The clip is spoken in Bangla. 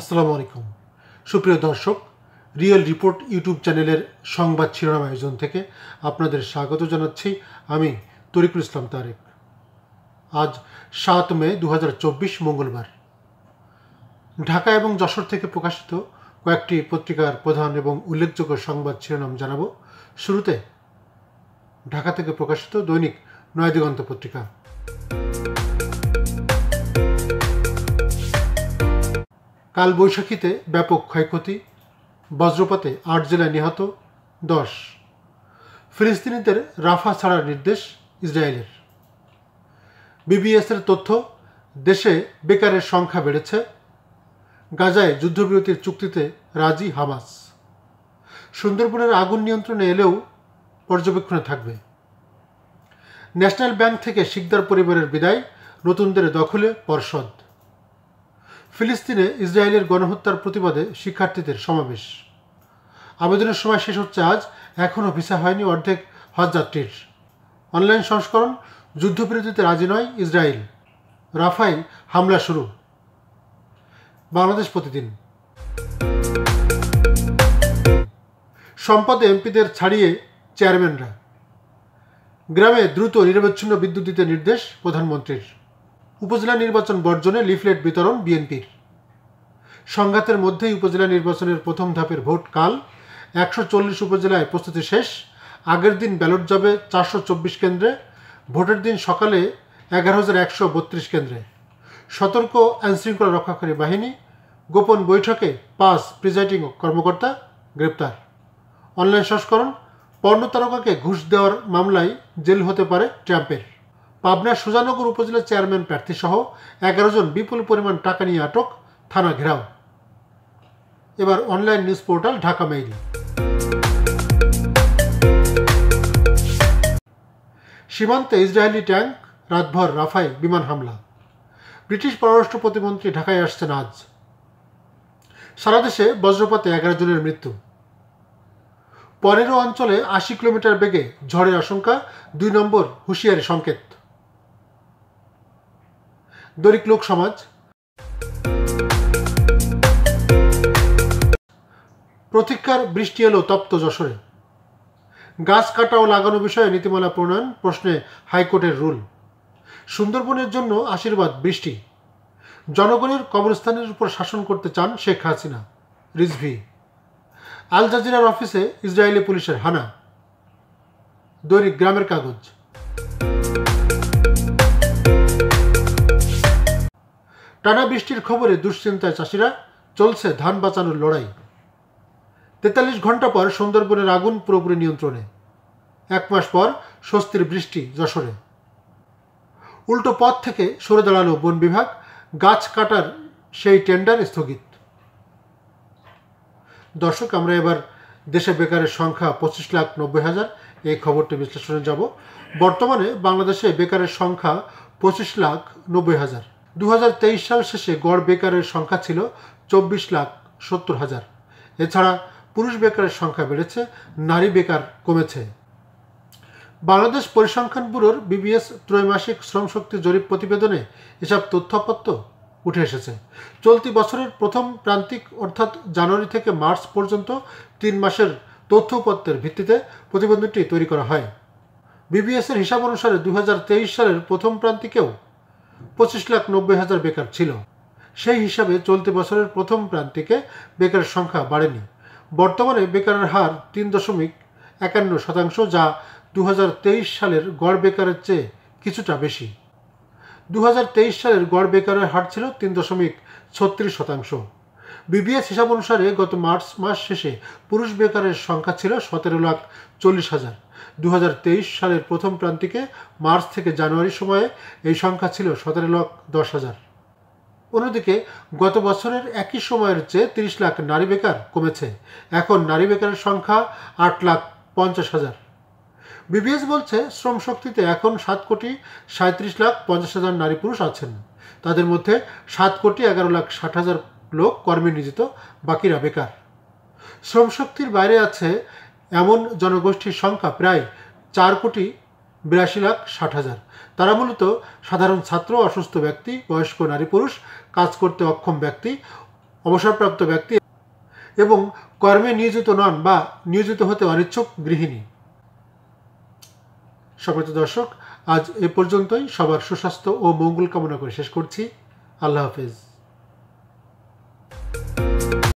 আসসালামু আলাইকুম সুপ্রিয় দর্শক রিয়েল রিপোর্ট ইউটিউব চ্যানেলের সংবাদ শিরোনাম আয়োজন থেকে আপনাদের স্বাগত জানাচ্ছি আমি তরিকুল ইসলাম তারেক আজ সাত মে দু মঙ্গলবার ঢাকা এবং যশোর থেকে প্রকাশিত কয়েকটি পত্রিকার প্রধান এবং উল্লেখযোগ্য সংবাদ শিরোনাম জানাব শুরুতে ঢাকা থেকে প্রকাশিত দৈনিক নয়দিগন্ত পত্রিকা কালবৈশাখীতে ব্যাপক ক্ষয়ক্ষতি বজ্রপাতে আট জেলায় নিহত দশ ফিলিস্তিনিদের রাফা ছাড়ার নির্দেশ ইসরায়েলের বিবিএসের তথ্য দেশে বেকারের সংখ্যা বেড়েছে গাজায় যুদ্ধবিরতির চুক্তিতে রাজি হামাস সুন্দরবনের আগুন নিয়ন্ত্রণে এলেও পর্যবেক্ষণে থাকবে ন্যাশনাল ব্যাংক থেকে শিকদার পরিবারের বিদায় নতুনদের দখলে পর্ষদ ফিলিস্তিনে ইসরায়েলের গণহত্যার প্রতিবাদে শিক্ষার্থীদের সমাবেশ আবেদনের সময় শেষ হচ্ছে আজ এখনও ভিসা হয়নি অর্ধেক হজযাত্রীর অনলাইন সংস্করণ যুদ্ধবিরতিতে রাজি নয় ইসরায়েল রাফাই হামলা শুরু বাংলাদেশ প্রতিদিন সম্পদে এমপিদের ছাড়িয়ে চেয়ারম্যানরা গ্রামে দ্রুত নিরবচ্ছিন্ন বিদ্যুৎ দিতে নির্দেশ প্রধানমন্ত্রীর উপজেলা নির্বাচন বর্জনে লিফলেট বিতরণ বিএনপির সংঘাতের মধ্যেই উপজেলা নির্বাচনের প্রথম ধাপের ভোট কাল একশো চল্লিশ উপজেলায় প্রস্তুতি শেষ আগের দিন ব্যালট যাবে চারশো চব্বিশ কেন্দ্রে ভোটের দিন সকালে এগারো হাজার একশো বত্রিশ কেন্দ্রে সতর্ক আইনশৃঙ্খলা রক্ষাকারী বাহিনী গোপন বৈঠকে পাঁচ প্রিজাইডিং কর্মকর্তা গ্রেপ্তার অনলাইন সংস্করণ পর্ণতারকাকে তারকাকে ঘুষ দেওয়ার মামলায় জেল হতে পারে ট্রাম্পের পাবনার সুজানগর উপজেলার চেয়ারম্যান প্রার্থী সহ এগারো জন বিপুল পরিমাণ টাকা নিয়ে আটক থানা ঘেরাও এবার online news portal Dhaka mail সীমান্তে ইসরায়েলি ট্যাঙ্ক রাতভর রাফাই বিমান হামলা ব্রিটিশ পররাষ্ট্র প্রতিমন্ত্রী ঢাকায় আসছেন আজ সারা দেশে বজ্রপাতে এগারো জনের মৃত্যু পনেরো অঞ্চলে আশি কিলোমিটার বেগে ঝড়ের আশঙ্কা দুই নম্বর হুঁশিয়ারি সংকেত দরিক লোক সমাজ প্রতীক্ষার বৃষ্টি এলো তপ্ত যশোরে গাছ কাটা ও লাগানো বিষয়ে নীতিমালা প্রণয়ন প্রশ্নে হাইকোর্টের রুল সুন্দরবনের জন্য আশীর্বাদ বৃষ্টি জনগণের কবরস্থানের উপর শাসন করতে চান শেখ হাসিনা রিজভি আল জাজিরার অফিসে ইসরায়েলি পুলিশের হানা দৈনিক গ্রামের কাগজ টানা বৃষ্টির খবরে দুশ্চিন্তায় চাষিরা চলছে ধান বাঁচানোর লড়াই তেতাল্লিশ ঘন্টা পর সুন্দরবনের আগুন পুরোপুরি নিয়ন্ত্রণে এক মাস পর স্বস্তির বৃষ্টি যশোরে উল্টো পথ থেকে সরে দাঁড়ালো বন বিভাগ গাছ কাটার সেই টেন্ডার স্থগিত দর্শক আমরা এবার দেশে বেকারের সংখ্যা পঁচিশ লাখ নব্বই হাজার এই খবরটি বিশ্লেষণে যাব বর্তমানে বাংলাদেশে বেকারের সংখ্যা পঁচিশ লাখ নব্বই হাজার দু সাল শেষে গড় বেকারের সংখ্যা ছিল চব্বিশ লাখ সত্তর হাজার এছাড়া পুরুষ বেকারের সংখ্যা বেড়েছে নারী বেকার কমেছে বাংলাদেশ পরিসংখ্যান ব্যুরোর বিবিএস ত্রৈমাসিক শ্রমশক্তি জরিপ প্রতিবেদনে এসব তথ্যপত্র উঠে এসেছে চলতি বছরের প্রথম প্রান্তিক অর্থাৎ জানুয়ারি থেকে মার্চ পর্যন্ত তিন মাসের তথ্যপত্রের ভিত্তিতে প্রতিবেদনটি তৈরি করা হয় বিবিএসের হিসাব অনুসারে দু সালের প্রথম প্রান্তিকেও পঁচিশ লাখ নব্বই হাজার বেকার ছিল সেই হিসাবে চলতি বছরের প্রথম প্রান্তিকে বেকারের সংখ্যা বাড়েনি বর্তমানে বেকারের হার তিন দশমিক একান্ন শতাংশ যা দু সালের গড় বেকারের চেয়ে কিছুটা বেশি দু সালের গড় বেকারের হার ছিল তিন দশমিক ছত্রিশ শতাংশ বিবিএস হিসাব অনুসারে গত মার্চ মাস শেষে পুরুষ বেকারের সংখ্যা ছিল সতেরো লাখ চল্লিশ হাজার দু সালের প্রথম প্রান্তিকে মার্চ থেকে জানুয়ারি সময়ে এই সংখ্যা ছিল সতেরো লাখ দশ হাজার অন্যদিকে গত বছরের একই সময়ের চেয়ে তিরিশ লাখ নারী বেকার কমেছে এখন নারী বেকারের সংখ্যা আট লাখ পঞ্চাশ হাজার বিবিএস বলছে শ্রম শক্তিতে এখন সাত কোটি সাঁত্রিশ লাখ পঞ্চাশ হাজার নারী পুরুষ আছেন তাদের মধ্যে সাত কোটি এগারো লাখ ষাট হাজার লোক কর্মে নিয়োজিত বাকিরা বেকার শ্রমশক্তির বাইরে আছে এমন জনগোষ্ঠীর সংখ্যা প্রায় চার কোটি বিরাশি লাখ ষাট হাজার তারা মূলত সাধারণ ছাত্র অসুস্থ ব্যক্তি বয়স্ক নারী পুরুষ কাজ করতে অক্ষম ব্যক্তি অবসরপ্রাপ্ত ব্যক্তি এবং কর্মে নিয়োজিত নন বা নিয়োজিত হতে অনিচ্ছুক গৃহিণী সম্মানিত দর্শক আজ এ পর্যন্তই সবার সুস্বাস্থ্য ও মঙ্গল কামনা করে শেষ করছি আল্লাহ হাফেজ